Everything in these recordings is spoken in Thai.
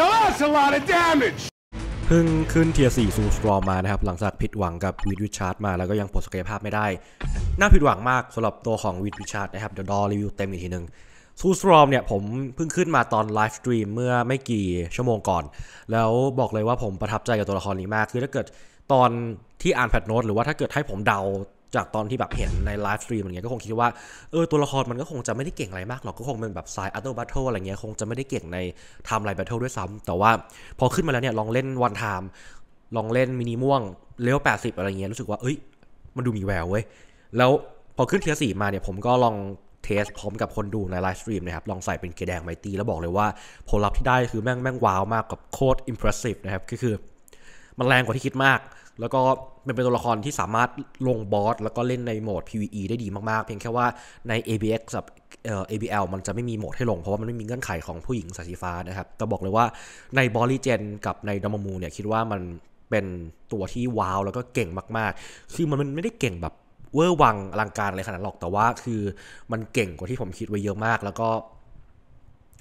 Now that's a lot of damage. เพิ่งขึ้นเทียร์4ซูสตรอมมา นะครับ หลังจากผิดหวังกับวิดวิชาร์ดมา แล้วก็ยังปลดสเกลภาพไม่ได้ น่าผิดหวังมากสำหรับตัวของวิดวิชาร์ดนะครับ เดี๋ยวรอรีวิวเต็มอีกทีหนึ่งซูสตรอมเนี่ย ผมเพิ่งขึ้นมาตอนไลฟ์สตรีมเมื่อไม่กี่ชั่วโมงก่อน แล้วบอกเลยว่าผมประทับใจกับตัวละครนี้มาก คือถ้าเกิดตอนที่อ่านแพทโน้ตหรือว่าถ้าเกิดให้ผมเดาจากตอนที่แบบเห็นในไลฟ์สตรีมอะไรเงี้ยก็คงคิดว่าเออตัวละครมันก็คงจะไม่ได้เก่งอะไรมากหรอกก็คงเป็นแบบสายอัตโตบัตเทิลอะไรเงี้ยคงจะไม่ได้เก่งในไทม์ไลน์บัตเทิลด้วยซ้ำ แต่ว่าพอขึ้นมาแล้วเนี่ยลองเล่นวันไทม์ลองเล่นมินิม่วง เลเวลแปดสิบอะไรเงี้ยรู้สึกว่าเอ้ยมันดูมีแววเว้ย แล้วพอขึ้นเทียสี่มาเนี่ยผมก็ลองเทสพร้อมกับคนดูในไลฟ์สตรีมนะครับลองใส่เป็นเกแดงไมตีแล้วบอกเลยว่าผลลัพธ์ที่ได้คือแม่งแม่งว้าวมากกับโคตรอิมเพรสซีฟนะครับก็คือ มันแรงกว่าที่คิดมากแล้วก็มันเป็นตัวละครที่สามารถลงบอสแล้วก็เล่นในโหมด PVE ได้ดีมากๆ เพียงแค่ว่าใน ABX กับเอ่อ ABL มันจะไม่มีโหมดให้ลง เพราะว่ามันไม่มีเงื่อนไขของผู้หญิงสายสีฟ้านะครับ แต่บอกเลยว่าในบอลลี่เจนกับในดอมมูเนี่ยคิดว่ามันเป็นตัวที่ว้าวแล้วก็เก่งมาก ๆ คือมันไม่ได้เก่งแบบเวอร์วังอลังการอะไรขนาดหรอกแต่ว่า คือมันเก่งกว่าที่ผมคิดไว้เยอะมาก แล้วก็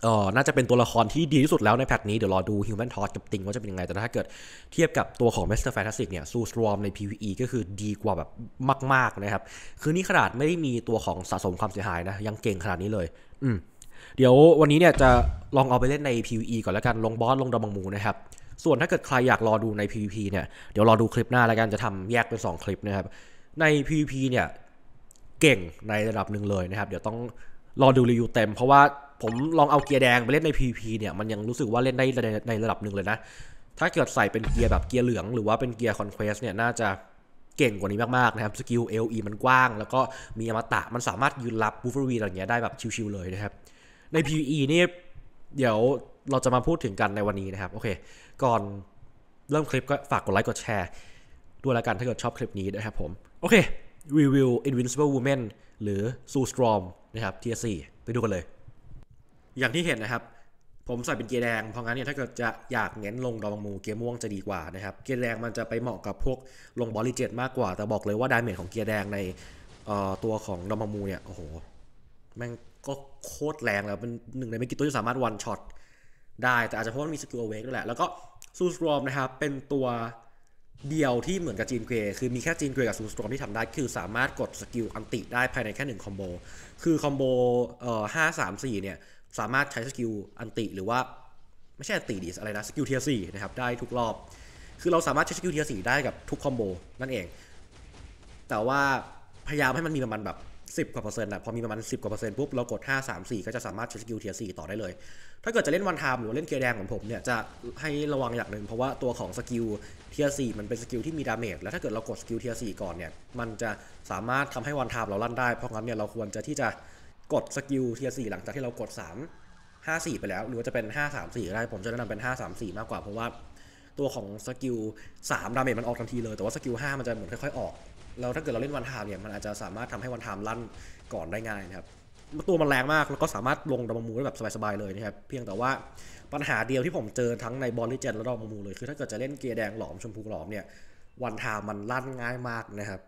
เออน่าจะเป็นตัวละครที่ดีที่สุดแล้วในแพทนี้ เดี๋ยวรอดู Human Torch กับติงว่าจะเป็นยังไง แต่ถ้าเกิดเทียบกับตัวของ Master Fantastic เนี่ยซูสตรอมใน PVE ก็คือดีกว่าแบบมากๆนะครับ คือนี่ขนาดไม่ได้มีตัวของสะสมความเสียหายนะ ยังเก่งขนาดนี้เลย อืม เดี๋ยววันนี้เนี่ยจะลองเอาไปเล่นใน PVE ก่อนแล้วกัน ลงบอส ลงดอมังมูนะครับ ส่วนถ้าเกิดใครอยากรอดูใน PVP เนี่ย เดี๋ยวรอดูคลิปหน้าแล้วกัน จะทำแยกเป็น 2 คลิปนะครับ ใน PVP เนี่ยเก่งในระดับหนึ่งเลยนะครับเดี๋ยวต้องรอดูรีวิวเต็ม เพราะว่าผมลองเอาเกียร์แดงไปเล่นใน PVP เนี่ย มันยังรู้สึกว่าเล่นได้ในระดับหนึ่งเลยนะ ถ้าเกิดใส่เป็นเกียร์แบบเกียร์เหลืองหรือว่าเป็นเกียร์คอนเควสเนี่ย น่าจะเก่งกว่านี้มาก ๆ นะครับ สกิลเอลมันกว้าง แล้วก็มีอมตะ มันสามารถยืนรับบูฟเฟอร์วีอะไรเงี้ยได้แบบชิวๆเลยนะครับ ใน PVE นี่เดี๋ยวเราจะมาพูดถึงกันในวันนี้นะครับ โอเค ก่อนเริ่มคลิปก็ฝากกดไลค์กดแชร์ด้วยละกัน ถ้าเกิดชอบคลิปนี้นะครับผม โอเครีวิว Invincible Woman หรือ Sue Storm นะครับ Tier 4ไปดูกันเลยอย่างที่เห็นนะครับผมใส่เป็นเกียร์แดงเพราะงั้นเนี่ยถ้าเกิดจะอยากเน้นลงดองมูเกียร์ม่วงจะดีกว่านะครับ เกียร์แดงมันจะไปเหมาะกับพวกลงบอลลีเจตมากกว่า แต่บอกเลยว่าดาเมจของเกียร์แดงในตัวของดองมูเนี่ย โอ้โหแม่งก็โคตรแรงแล้วเป็นหนึ่งในไม่กี่ตัวที่สามารถวันช็อตได้แต่อาจจะเพราะว่ามีสกิลเวกด้วยแหละแล้วก็ซูสตรอมนะครับเป็นตัวเดียวที่เหมือนกับจีนเกรคือมีแค่จีนเกรกับซูสตรอมที่ทำได้คือสามารถกดสกิลอันติได้ภายในแค่หนึ่งคอมโบคือคอมโบเอ่อห้าสามสี่เนี่ยสามารถใช้สกิลอันติหรือว่าไม่ใช่อันติดีอะไรนะสกิลเทียสี่นะครับ ได้ทุกรอบ คือเราสามารถใช้สกิลเทียสี่ได้กับทุกคอมโบนั่นเอง แต่ว่าพยายามให้มันมีประมาณแบบสิบกว่าเปอร์เซ็นต์นะพอมีประมาณสิบกว่าเปอร์เซ็นต์ปุ๊บเรากดห้าาสมสี่ก็จะสามารถใช้สกิลเทียสี่ต่อได้เลย ถ้าเกิดจะเล่นวันทามหรือเล่นเกียร์แดงเหมือนผมเนี่ยจะให้ระวังอย่างหนึ่งเพราะว่าตัวของสกิลเทียสี่มันเป็นสกิลที่มีดาเมจแล้วถ้าเกิดเรากดสกิลเทียสี่ก่อนเนี่ยมันจะสามารถทำให้วันทามเราลั่นได้เพราะงั้นเนี่ยเราควรจะที่จะกดสกิลเทียสี่หลังจากที่เรากด 3 5 4 ไปแล้ว หรือว่าจะเป็น 5 3 4ได้ ผมจะแนะนำเป็น 5 3 4 มากกว่า เพราะว่าตัวของสกิล3ดาเมจมันออกทันทีเลย แต่ว่าสกิล5มันจะเหมือนค่อยๆ ออกเราถ้าเกิดเราเล่นวันทามเนี่ยมันอาจจะสามารถทำให้วันทามลั่นก่อนได้ง่ายนะครับตัวมันแรงมากแล้วก็สามารถลงดอมมูได้แบบสบายๆเลยนะครับเพียงแต่ว่าปัญหาเดียวที่ผมเจอทั้งในบอลลิเจนและดอมมูเลยคือถ้าเกิดจะเล่นเกียร์แดงหลอมชมพูหลอมเนี่ยวันทามมันลั่นง่ายมากนะครับ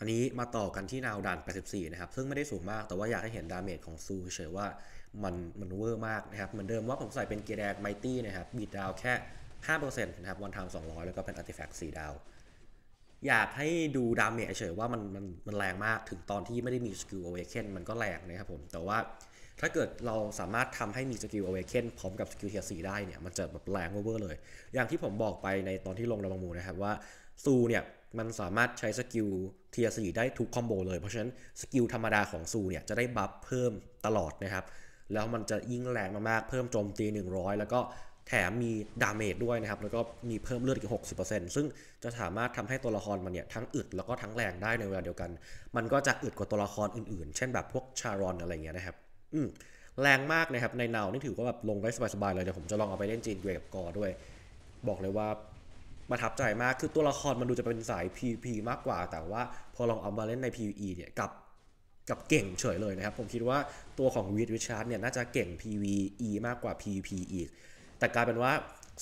อันนี้มาต่อกันที่นาวดัน 84 นะครับ ซึ่งไม่ได้สูงมาก แต่ว่าอยากให้เห็นดาเมจของซูเฉยว่ามันมันเวอร์มากนะครับเหมือนเดิมว่าผมใส่เป็นเกียร์แดงไมตี้นะครับ บีดดาวแค่ 5%นะครับ วันทาม 200 แล้วก็เป็นอาร์ติแฟกต์ 4 ดาว อยากให้ดูดาเมจเฉยว่ามันมันมันแรงมาก ถึงตอนที่ไม่ได้มีสกิลโอเวเคนมันก็แรงนะครับผม แต่ว่าถ้าเกิดเราสามารถทำให้มีสกิลอเวเคนพร้อมกับสกิลเทียร์4ได้เนี่ย มันจะแบบแรงเวอร์เลย อย่างที่ผมบอกไปในตอนที่ลงระบังมูนะครับว่าซูเนี่ยมันสามารถใช้สกิลเทียสีได้ทุกคอมโบเลย เพราะฉะนั้นสกิลธรรมดา ของซู เนี่ย จะได้บัฟเพิ่มตลอดนะครับ แล้วมันจะยิ่งแรงมากๆเพิ่มโจมตี 100 แล้วก็แถมมีดาเมจด้วยนะครับ แล้วก็มีเพิ่มเลือดอีก60%ซึ่งจะสามารถทำให้ตัวละคร มันเนี่ย ทั้งอึดแล้วก็ทั้งแรงได้ในเวลาเดียวกัน มันก็จะอึดกว่าตัวละครอื่นๆ เช่นแบบพวกชารอนอะไรเงี้ยนะครับอืมแรงมากนะครับในเนานี่ถือว่าแบบลงได้สบายๆเลยเดี๋ยวผมจะลองเอาไปเล่นจีนเกรกับกอด้วย บอกเลยว่ามาทับใจมากคือตัวละครมันดูจะเป็นสาย PVP มากกว่า แต่ว่าพอลองเอามาเล่นใน PVE เนี่ยกับกับเก่งเฉยเลยนะครับ ผมคิดว่าตัวของวีดวิชาร์ดเนี่ยน่าจะเก่ง PVE มากกว่า PVP อีก แต่กลายเป็นว่า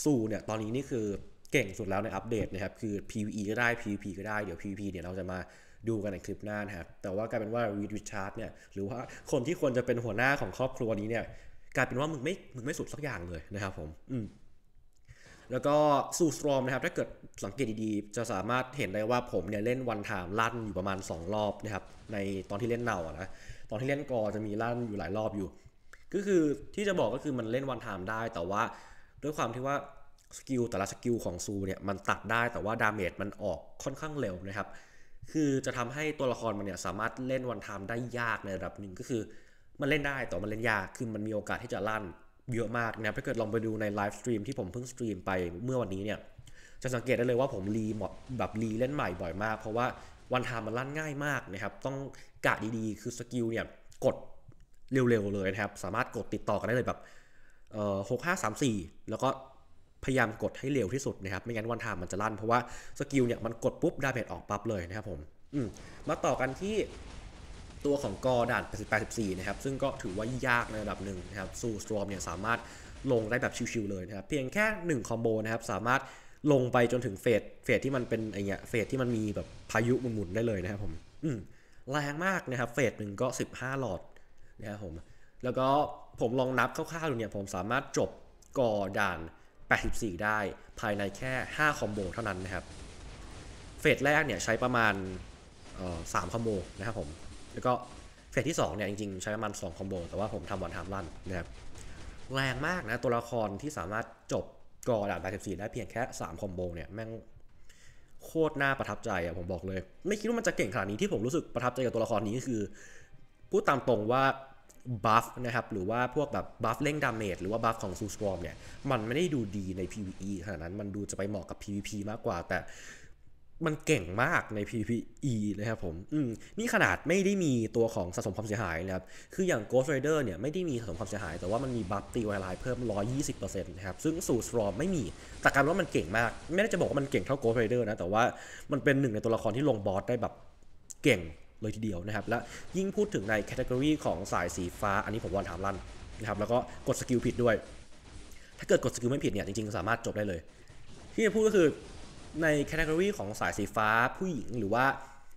สู้เนี่ยตอนนี้นี่คือเก่งสุดแล้วในอัปเดตนะครับคือ PVE ก็ได้ PVP ก็ได้ เดี๋ยว PVP เนี่ยเราจะมาดูกันในคลิปหน้านะครับ แต่ว่ากลายเป็นว่าวีดวิชาร์ดเนี่ยหรือว่าคนที่ควรจะเป็นหัวหน้าของครอบครัวนี้เนี่ยกลายเป็นว่ามึงไม่มึงไม่สุดสักอย่างเลยนะครับ ผมอืมแล้วก็ซูสตรอมนะครับถ้าเกิดสังเกตดีๆ จะสามารถเห็นได้ว่าผมเนี่ยเล่นวันถามลั่นอยู่ประมาณ 2 รอบนะครับในตอนที่เล่นเนาอะนะ ตอนที่เล่นกอจะมีลั่นอยู่หลายรอบอยู่ ก็คือที่จะบอกก็คือมันเล่นวันถามได้แต่ว่าด้วยความที่ว่า สกิลแต่ละสกิลของซูเนี่ยมันตัดได้แต่ว่าดาเมจมันออกค่อนข้างเร็วนะครับ คือจะทำให้ตัวละคร มันเนี่ยสามารถเล่นวันทามได้ยากในระดับหนึ่งก็คือ มันเล่นได้แต่มันเล่นยากคือมันมีโอกาสที่จะลั่นเยอะมากนะถ้าเกิดลองไปดูในไลฟ์สตรีมที่ผมเพิ่งสตรีมไปเมื่อวันนี้เนี่ยจะสังเกตได้เลยว่าผมรีหมดแบบรีเล่นใหม่บ่อยมาก เพราะว่าวันทามันลั่นง่ายมากนะครับต้องกะดีๆคือสกิลเนี่ยกดเร็วๆเลยนะครับสามารถกดติดต่อกันได้เลยแบบเอ่อหกห้าสามสี่แล้วก็พยายามกดให้เร็วที่สุดนะครับไม่งั้นวันทามันจะลั่นเพราะว่าสกิลเนี่ยมันกดปุ๊บดาเมจออกปั๊บเลยนะครับผมอืมมาต่อกันที่ตัวของกอด่าน84นะครับ ซึ่งก็ถือว่ายากในระดับหนึ่งนะครับซูสตรอมเนี่ยสามารถลงได้แบบชิวๆเลยนะครับ เพียงแค่1คอมโบนะครับ สามารถลงไปจนถึงเฟสเฟสที่มันเป็นไอเงี้ย เฟสที่มันมีแบบพายุหมุนๆได้เลยนะครับผม อืมแรงมากนะครับ เฟสหนึ่งก็15 หลอดนะครับผม แล้วก็ผมลองนับคร่าวๆดูเนี่ย ผมสามารถจบกอด่าน 84 ได้ภายในแค่ 5คอมโบเท่านั้นนะครับ เฟสแรกเนี่ยใช้ประมาณสามคอมโบนะครับผมแล้วก็เฟสที่2เนี่ยจริงๆ ใช้ประมาณ2คอมโบแต่ว่าผมทำวันทำรันนะครับแรงมากนะตัวละครที่สามารถจบกอดาบี่ได้เพียงแค่3คอมโบเนี่ยแม่งโคตรน่าประทับใจอะผมบอกเลยไม่คิดว่ามันจะเก่งขนาดนี้ที่ผมรู้สึกประทับใจกับตัวละครนี้คือ พูดตามตรงว่าบัฟนะครับหรือว่าพวกแบบบัฟเร่งดาเมจหรือว่าบัฟของซูสวอมเนี่ยมันไม่ได้ดูดีใน PVE ขนาดนั้นมันดูจะไปเหมาะกับ PVP มากกว่า แต่มันเก่งมากใน p p e นะครับผมอืมนี่ขนาดไม่ได้มีตัวของสะสมความเสียหายนะครับ คืออย่าง Ghost Rider เนี่ยไม่ได้มีสะสมความเสียหาย แต่ว่ามันมีบัฟตีไวไลเพิ่ม 120%นะครับ ซึ่งสูตรสรอมไม่มี แต่การว่ามันเก่งมาก ไม่ได้จะบอกว่ามันเก่งเท่า Ghost Rider นะ แต่ว่ามันเป็นหนึ่งในตัวละครที่ลงบอสได้แบบเก่งเลยทีเดียวนะครับ และยิ่งพูดถึงในแคตตากรีของสายสีฟ้า อันนี้ผมวอนถามลั่นนะครับ แล้วก็กดสกิลผิดด้วย ถ้าเกิดกดสกิลไม่ผิดเนี่ยจริงๆสามารถจบได้เลย ที่จะพูดก็คือในแคตตากรีของสายสีฟ้าผู้หญิงหรือว่า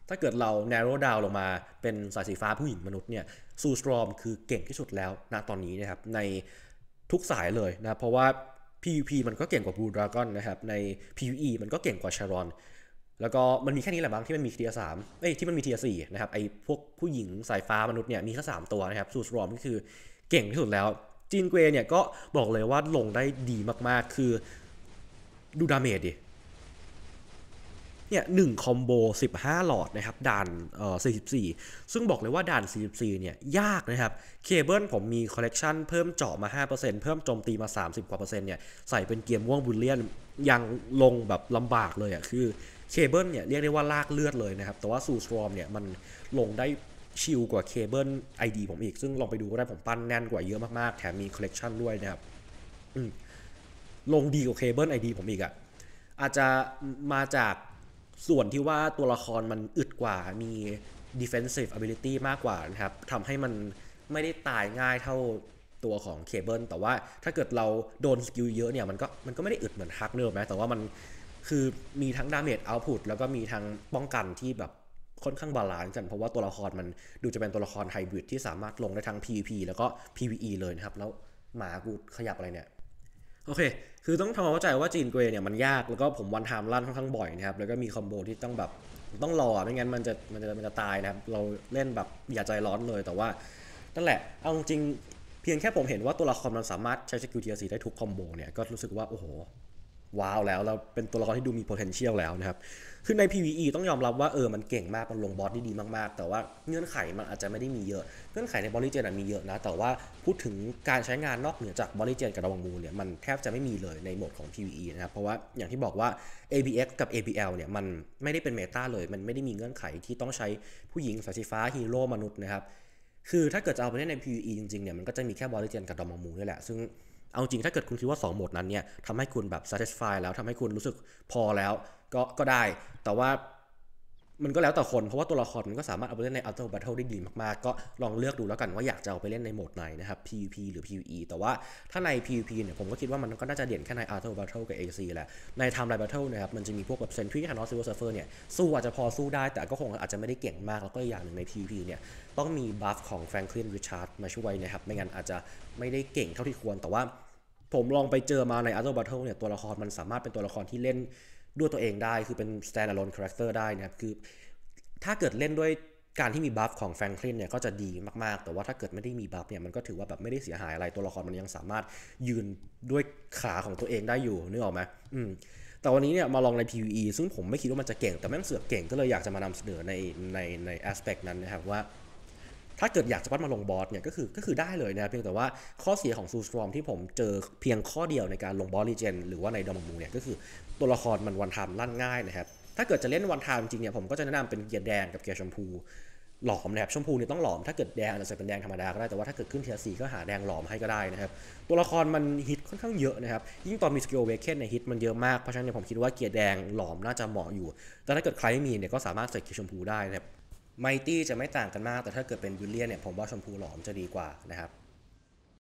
ถ้าเกิดเรา narrow down ลงมาเป็นสายสีฟ้าผู้หญิงมนุษย์เนี่ยซูสตรอม คือเก่งที่สุดแล้วณตอนนี้นะครับในทุกสายเลยนะเพราะว่า PVP มันก็เก่งกว่า Blue Dragon นะครับใน PVE มันก็เก่งกว่าชารอนแล้วก็มันมีแค่นี้แหละบางที่มันมีเทียสามเอ้ยที่มันมีเทียสี่นะครับไอ้พวกผู้หญิงสายฟ้ามนุษย์เนี่ยมีแค่สามตัวนะครับซูสตรอมก็คือเก่งที่สุดแล้วจีนเกรเนี่ยก็บอกเลยว่าลงได้ดีมากๆคือดูดาเมจดิเนี่ยหนึ่งคอมโบ 15 หลอดนะครับด่านเอ่อ44 ซึ่งบอกเลยว่าด่าน 44 เนี่ย ยากนะครับเคเบิลผมมีคอลเลกชันเพิ่มเจาะมา 5%เพิ่มโจมตีมา 30กว่าเปอร์เซ็นต์เนี่ย ใส่เป็นเกียร์ม่วงบุลเลียนยังลงแบบลำบากเลยอะ่ะคือ เคเบิลเนี่ยเรียกได้ว่าลากเลือดเลยนะครับแต่ว่าซูสตรอมเนี่ยมันลงได้ชิลกว่าเคเบิลไอดีผมอีกซึ่งลองไปดูก็ได้ผมปั้นแน่นกว่าเยอะมากๆแถมมีคอลเลกชันด้วยนะครับลงดีกว่าเคเบิลไอดีผมอีกอะ่ะอาจจะมาจากส่วนที่ว่าตัวละครมันอึดกว่า มี defensive ability มากกว่านะครับ ทำให้มันไม่ได้ตายง่ายเท่าตัวของเคเบิล แต่ว่าถ้าเกิดเราโดนสกิลเยอะเนี่ย มันก็มันก็ไม่ได้อึดเหมือนฮักเนอร์ไหมแต่ว่ามันคือมีทั้งดาเมจเอาท์พุตแล้วก็มีทั้งป้องกันที่แบบค่อนข้างบาลานซ์กัน เพราะว่าตัวละครมันดูจะเป็นตัวละครไฮบริดที่สามารถลงได้ทั้ง PVP แล้วก็ PVE เลยนะครับ แล้วหมากูขยับอะไรเนี่ยโอเค คือต้องทำความเข้าใจว่าจีนเกรเนี่ยมันยาก แล้วก็ผมวันทามลั่นค่อนข้างบ่อยนะครับ แล้วก็มีคอมโบที่ต้องแบบ ต้องรอไม่งั้นมันจะมันจะมันจะตายนะครับ เราเล่นแบบอย่าใจร้อนเลย แต่ว่านั่นแหละ เอาจริงเพียงแค่ผมเห็นว่าตัวละครมันสามารถใช้สกิลเทียสีได้ทุกคอมโบเนี่ย ก็รู้สึกว่า โอ้โหว้าวแล้วเราเป็นตัวละครที่ดูมี potential แล้วนะครับ คือใน PVE ต้องยอมรับว่าเออ มันเก่งมาก มันลงบอสได้ดีมากๆ แต่ว่าเงื่อนไขมันอาจจะไม่ได้มีเยอะ เงื่อนไขในบรลลี่เจนมีเยอะนะ แต่ว่าพูดถึงการใช้งานนอกเหนือจากบรลลี่เจนกับระวังมูเนี่ยมันแทบจะไม่มีเลยในโหมดของ PVE นะครับ เพราะว่า อย่างที่บอกว่า ABX กับ ABL เนี่ยมันไม่ได้เป็นเมตาเลย มันไม่ได้มีเงื่อนไขที่ต้องใช้ผู้หญิงสายฟ้าฮีโร่มนุษย์นะครับ คือถ้าเกิดจะเอาไปเล่นใน PVE จริงๆ เนี่ยมันก็จะมีแค่บริเจนกับระวังมูลนี่แหละซึ่งเอาจริงถ้าเกิดคุณคิดว่า 2 โหมดนั้นเนี่ยทำให้คุณแบบ satisfy แล้วทำให้คุณรู้สึกพอแล้ว ก็ก็ได้ แต่ว่ามันก็แล้วแต่คนเพราะว่าตัวละครมันก็สามารถเอาไปเล่นในออร์บัตเทิลได้ดีมากๆ ก็ลองเลือกดูแล้วกันว่าอยากจะเอาไปเล่นในโหมดไหนนะครับ PVP หรือ PVE แต่ว่าถ้าใน PVP เนี่ยผมก็คิดว่ามันก็น่าจะเด่นแค่ในออร์บัตเทิลกับ AC แหละในทม์ไลน์บัตเทิลนะครับมันจะมีพวกแบบเซนทรีคาบ North s i เ v อร์เ r อร์เนี่ย สู้อาจจะพอสู้ได้ แต่ก็คงอาจจะไม่ได้เก่งมากแล้วก็อย่างหนึ่งใน PVP เนี่ยต้องมีบัฟของแฟรงคลินริชาร์ดมาช่วยนะครับไม่งั้นอาจจะไม่ได้เก่งเท่าที่ควร แต่ว่า ผมลองไปเจอมาในอร์บัตเทิลเนี่ยตัวละครมันสามารถเป็นตัวละครที่เล่นด้วยตัวเองได้คือเป็น stand alone character ได้นะครับคือ ถ้าเกิดเล่นด้วยการที่มีบัฟของแฟรงคลินเนี่ยก็จะดีมากๆ แต่ว่าถ้าเกิดไม่ได้มีบัฟเนี่ยมันก็ถือว่าแบบไม่ได้เสียหายอะไรตัวละครมันยังสามารถยืนด้วยขาของตัวเองได้อยู่นึกออกไหมอืมแต่วันนี้เนี่ยมาลองใน PVE ซึ่งผมไม่คิดว่ามันจะเก่งแต่แม่งเสือกเก่งก็เลยอยากจะมานำเสนอในในในแสเปกนั้นนะครับว่าถ้าเกิดอยากสปัดมาลงบอสเนี่ยก็คือก็คือได้เลยนะเพียงแต่ว่าข้อเสียของซูสตรอมที่ผมเจอเพียงข้อเดียวในการลงบอสลีเจนหรือว่าในดอมมูเนี่ยก็คือตัวละครมันวันทามลั่นง่ายนะครับถ้าเกิดจะเล่นวันทามจริงเนี่ยผมก็จะแนะนำเป็นเกียร์แดงกับเกียร์ชมพู หลอมนะครับชมพูเนี่ยต้องหลอมถ้าเกิดแดงอาจจะเป็นแดงธรรมดาก็ได้แต่ว่าถ้าเกิดขึ้นเทียสีก็หาแดงหลอมให้ก็ได้นะครับตัวละครมันฮิตค่อนข้างเยอะนะครับยิ่งตอนมีสกิลเวเคนในฮิตมันเยอะมากเพราะฉะนั้นผมคิดว่าเกียร์แดงหลอมน่าจะเหมาะอยู่ แต่ถ้าเกิดใครไม่มีเนี่ยก็สามารถใส่เกียร์ชมพูได้นะครับไมตี้จะไม่ต่างกันมาก แต่ถ้าเกิดเป็นวิลเลียนเนี่ยผมว่าชมพูหลอมจะดีกว่านะครับ